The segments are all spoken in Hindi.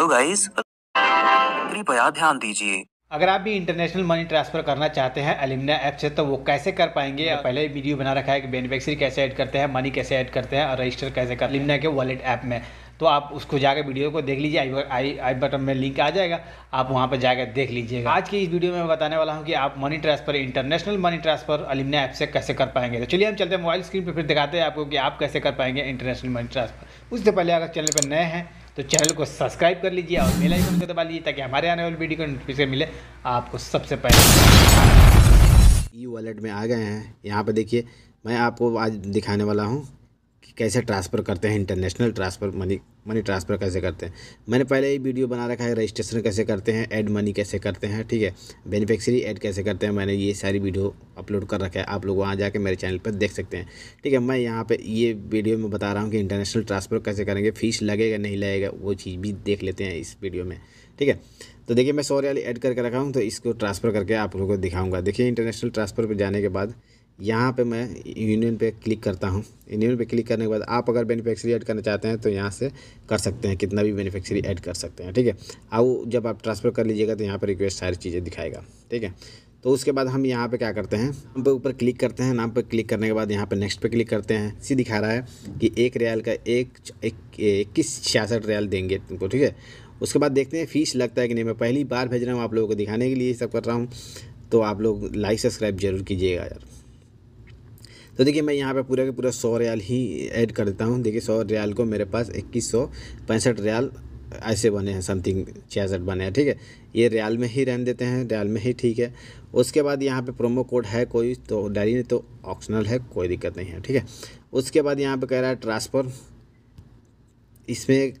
हेलो गाइस कृपया ध्यान दीजिए अगर आप भी इंटरनेशनल मनी ट्रांसफर करना चाहते हैं अलिमिना ऐप से तो वो कैसे कर पाएंगे हाँ। पहले वीडियो बना रखा है कि बेनिफिक्सरी कैसे ऐड करते हैं मनी कैसे ऐड करते हैं और रजिस्टर कैसे कर अलिमिना के वॉलेट ऐप में तो आप उसको जाकर वीडियो को देख लीजिए आई आई आई बटन में लिंक आ जाएगा आप वहाँ पर जाकर देख लीजिएगा आज की इस वीडियो में मैं बताने वाला हूँ कि आप money transfer international money transfer अलिमिना ऐप से कैसे कर पाएंगे तो चलिए हम चलते हैं मोबाइल स्क्रीन पर फिर दिखाते हैं आपको कि आप कैसे कर पाएंगे इंटरनेशनल मनी ट्रांसफर उससे पहले अगर चैनल पर नए हैं तो चैनल को सब्सक्राइब कर लीजिए और बेल आइकन को दबा लीजिए ताकि हमारे आने वाले वीडियो का नोटिफिकेशन मिले आपको सबसे पहले ई वॉलेट में आ गए हैं यहाँ पर देखिए मैं आपको आज दिखाने वाला हूँ कि कैसे ट्रांसफ़र करते हैं international transfer money money transfer कैसे करते हैं मैंने पहले ही वीडियो बना रखा है रजिस्ट्रेशन कैसे करते हैं ऐड मनी कैसे करते हैं ठीक है बेनिफिक्सरी ऐड कैसे करते हैं मैंने ये सारी वीडियो अपलोड कर रखा है आप लोग वहाँ जाके मेरे चैनल पर देख सकते हैं ठीक है मैं यहाँ पर ये वीडियो में बता रहा हूँ कि इंटरनेशनल ट्रांसफ़र कैसे करेंगे फ़ीस लगेगा नहीं लगेगा वो चीज़ भी देख लेते हैं इस वीडियो में ठीक है तो देखिए मैं सॉरी वाली ऐड करके रखा हूँ तो इसको ट्रांसफ़र करके आप लोगों को दिखाऊंगा देखिए इंटरनेशनल ट्रांसफ़र पर जाने के बाद यहाँ पे मैं यूनियन पे क्लिक करता हूँ यूनियन पे क्लिक करने के बाद आप अगर बेनिफिक्सरी ऐड करना चाहते हैं तो यहाँ से कर सकते हैं कितना भी बेनिफिक्सरी ऐड कर सकते हैं ठीक है अब जब आप ट्रांसफ़र कर लीजिएगा तो यहाँ पर रिक्वेस्ट सारी चीज़ें दिखाएगा ठीक है तो उसके बाद हम यहाँ पे क्या करते हैं नाम पे ऊपर क्लिक करते हैं नाम पे क्लिक करने के बाद यहाँ पे नेक्स्ट पे क्लिक करते हैं इसी दिखा रहा है कि एक रियाल का एक इक्कीस छियासठ रियाल देंगे तुमको ठीक है उसके बाद देखते हैं फीस लगता है कि नहीं मैं पहली बार भेज रहा हूँ आप लोगों को दिखाने के लिए सब कर रहा हूँ तो आप लोग लाइक सब्सक्राइब जरूर कीजिएगा यार तो देखिए मैं यहाँ पे पूरा के पूरा सौ रियाल ही ऐड कर देता हूँ देखिए सौ रियाल को मेरे पास इक्कीस सौ पैंसठ रियाल ऐसे बने हैं समथिंग छियासठ बने हैं ठीक है ये रियाल में ही रहने देते हैं रियाल में ही ठीक है उसके बाद यहाँ पे प्रोमो कोड है कोई तो डायरी नहीं तो ऑप्शनल है कोई दिक्कत नहीं है ठीक है उसके बाद यहाँ पे कह रहा है ट्रांसफ़र इसमें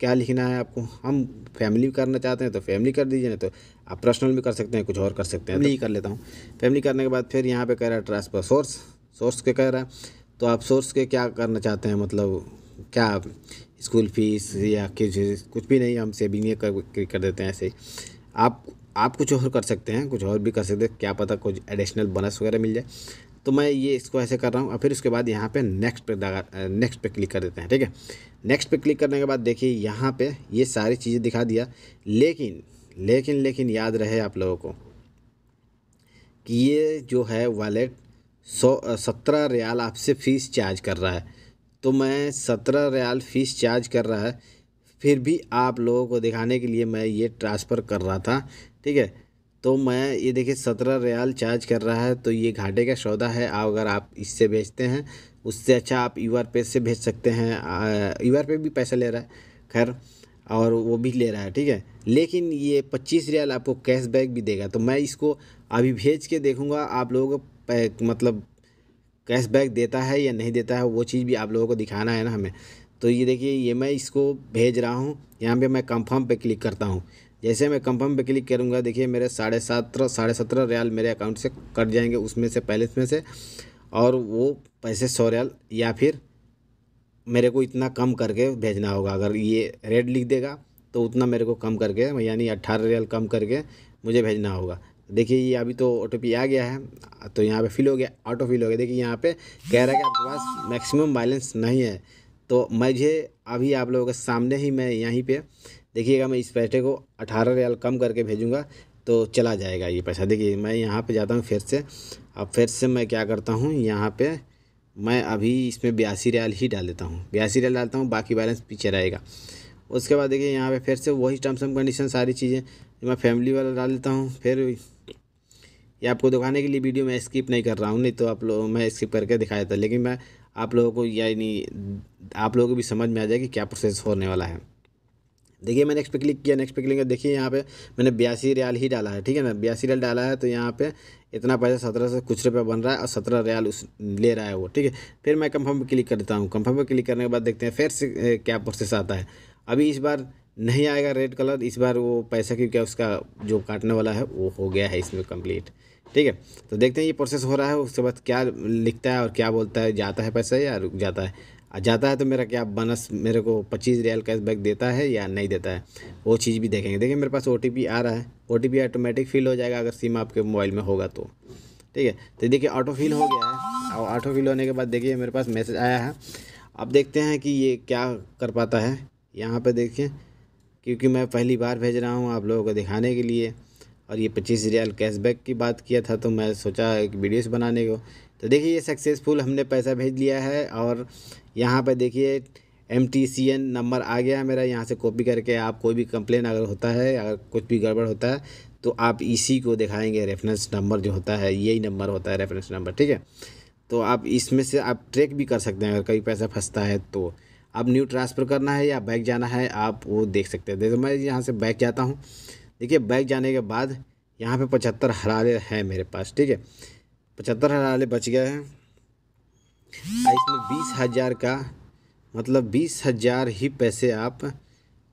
क्या लिखना है आपको हम फैमिली करना चाहते हैं तो फैमिली कर दीजिए ना तो आप पर्सनल भी कर सकते हैं कुछ और कर सकते हैं नहीं तो कर लेता हूँ फैमिली करने के बाद फिर यहाँ पे कह रहा है ट्रांसफ़र सोर्स सोर्स के कह रहा है तो आप सोर्स के क्या करना चाहते हैं मतलब क्या स्कूल फीस या कुछ कुछ भी नहीं हम सेविंग कर, कर देते हैं ऐसे ही आप आप कुछ और कर सकते हैं कुछ और भी कर सकते हैं क्या पता कुछ एडिशनल बोनस वगैरह मिल जाए तो मैं ये इसको ऐसे कर रहा हूँ और फिर उसके बाद यहाँ पे नेक्स्ट पे नेक्स्ट पे क्लिक कर देते हैं ठीक है नेक्स्ट पे क्लिक करने के बाद देखिए यहाँ पे ये सारी चीज़ें दिखा दिया लेकिन लेकिन लेकिन याद रहे आप लोगों को कि ये जो है वॉलेट सौ सत्रह रियाल आपसे फ़ीस चार्ज कर रहा है तो मैं सत्रह रियाल फ़ीस चार्ज कर रहा है फिर भी आप लोगों को दिखाने के लिए मैं ये ट्रांसफ़र कर रहा था ठीक है तो मैं ये देखिए सत्रह रियाल चार्ज कर रहा है तो ये घाटे का सौदा है आप अगर आप इससे बेचते हैं उससे अच्छा आप यू पे से भेज सकते हैं यू पे भी पैसा ले रहा है खैर और वो भी ले रहा है ठीक है लेकिन ये पच्चीस रियाल आपको कैशबैक भी देगा तो मैं इसको अभी भेज के देखूँगा आप लोगों को मतलब कैशबैक देता है या नहीं देता है वो चीज़ भी आप लोगों को दिखाना है ना हमें तो ये देखिए ये मैं इसको भेज रहा हूँ यहाँ पे मैं कंफर्म पे क्लिक करता हूँ जैसे मैं कंफर्म पे क्लिक करूँगा देखिए मेरे साढ़े सत्रह साढ़े सत्रह रियाल मेरे अकाउंट से कट जाएंगे उसमें से पैलेस में से और वो पैसे सौ रियाल या फिर मेरे को इतना कम करके भेजना होगा अगर ये रेड लिख देगा तो उतना मेरे को कम करके यानी अट्ठारह रियाल कम करके मुझे भेजना होगा देखिए ये अभी तो ओ आ गया है तो यहाँ पे फिल हो गया ऑटो फिल हो गया देखिए यहाँ पे कह रहा है कि आपके पास मैक्सिमम बैलेंस नहीं है तो मुझे अभी आप लोगों के सामने ही मैं यहीं पे देखिएगा मैं इस पैसे को अठारह रियाल कम करके भेजूँगा तो चला जाएगा ये पैसा देखिए मैं यहाँ पे जाता हूँ फिर से अब फिर से मैं क्या करता हूँ यहाँ पर मैं अभी इसमें बयासी रियाल ही डाल देता हूँ बयासी रियाल डालता हूँ बाकी बैलेंस पीछे रहेगा उसके बाद देखिए यहाँ पे फिर से वही टर्म्स एंड कंडीशन सारी चीज़ें मैं फैमिली वाला डाल देता हूँ फिर ये आपको दिखाने के लिए वीडियो मैं स्किप नहीं कर रहा हूँ नहीं तो आप लोग मैं स्किप करके दिखा देता लेकिन मैं आप लोगों को यानी आप लोगों को भी समझ में आ जाए कि क्या प्रोसेस होने वाला है देखिए मैंने नेक्स्ट पे क्लिक किया नेक्स्ट पे क्लिक किया देखिए यहाँ पे मैंने बयासी रियाल ही डाला है ठीक है ना बयासी रियाल डाला है तो यहाँ पे इतना पैसा सत्रह से कुछ रुपये बन रहा है और सत्रह रियाल उस ले रहा है वो ठीक है फिर मैं कंफर्म पे क्लिक करता हूँ कंफर्म पे क्लिक करने के बाद देखते हैं फिर से क्या प्रोसेस आता है अभी इस बार नहीं आएगा रेड कलर इस बार वो पैसा क्योंकि उसका जो काटने वाला है वो हो गया है इसमें कंप्लीट ठीक है तो देखते हैं ये प्रोसेस हो रहा है उसके बाद क्या लिखता है और क्या बोलता है जाता है पैसा या रुक जाता है जाता है तो मेरा क्या बनस मेरे को पच्चीस रियल कैशबैक देता है या नहीं देता है वो चीज़ भी देखेंगे देखिए मेरे पास ओ आ रहा है ओ ऑटोमेटिक फिल हो जाएगा अगर सिम आपके मोबाइल में होगा तो ठीक है तो देखिए ऑटो फिल हो गया है और ऑटो फिल होने के बाद देखिए मेरे पास मैसेज आया है अब देखते हैं कि ये क्या कर पाता है यहाँ पर देखें क्योंकि मैं पहली बार भेज रहा हूँ आप लोगों को दिखाने के लिए और ये पच्चीस रियाल कैशबैक की बात किया था तो मैं सोचा एक वीडियोस बनाने को तो देखिए ये सक्सेसफुल हमने पैसा भेज लिया है और यहाँ पर देखिए M T C N number आ गया है मेरा यहाँ से कॉपी करके आप कोई भी कंप्लेन अगर होता है अगर कुछ भी गड़बड़ होता है तो आप इसी को दिखाएंगे रेफरेंस नंबर जो होता है यही नंबर होता है रेफरेंस नंबर ठीक है तो आप इसमें से आप ट्रैक भी कर सकते हैं अगर कहीं पैसा फंसता है तो आप न्यू ट्रांसफ़र करना है या बैक जाना है आप वो देख सकते हैं देखो मैं यहाँ से बैक जाता हूँ देखिए बैक जाने के बाद यहाँ पे पचहत्तर हराले हैं मेरे पास ठीक है पचहत्तर हराले बच गए हैं इसमें बीस हज़ार का मतलब बीस हज़ार ही पैसे आप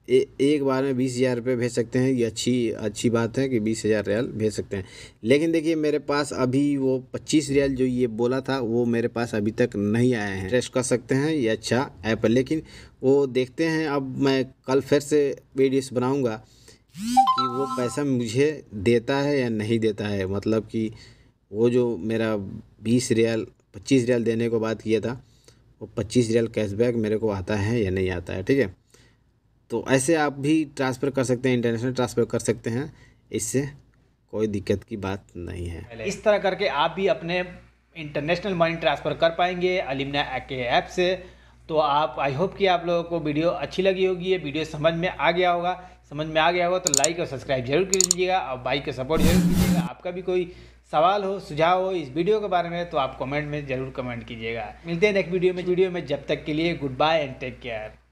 ए, एक बार में बीस हज़ार रुपये भेज सकते हैं ये अच्छी अच्छी बात है कि बीस हज़ार रियाल भेज सकते हैं लेकिन देखिए मेरे पास अभी वो पच्चीस रियाल जो ये बोला था वो मेरे पास अभी तक नहीं आए हैं ट्रेस्ट कर सकते हैं ये अच्छा ऐप है लेकिन वो देखते हैं अब मैं कल फिर से वीडियोस बनाऊँगा कि वो पैसा मुझे देता है या नहीं देता है मतलब कि वो जो मेरा बीस रियाल पच्चीस रियाल देने को बात किया था वो पच्चीस रियाल कैशबैक मेरे को आता है या नहीं आता है ठीक है तो ऐसे आप भी ट्रांसफ़र कर सकते हैं इंटरनेशनल ट्रांसफ़र कर सकते हैं इससे कोई दिक्कत की बात नहीं है इस तरह करके आप भी अपने इंटरनेशनल मनी ट्रांसफ़र कर पाएंगे अलिमना के ऐप से तो आप आई होप कि आप लोगों को वीडियो अच्छी लगी होगी ये वीडियो समझ में आ गया होगा समझ में आ गया होगा तो लाइक और सब्सक्राइब जरूर कर लीजिएगा और बाइक का सपोर्ट जरूर कीजिएगा आपका भी कोई सवाल हो सुझाव हो इस वीडियो के बारे में तो आप कमेंट में जरूर कमेंट कीजिएगा मिलते हैं नेक्स्ट वीडियो में वीडियो में जब तक के लिए goodbye and take care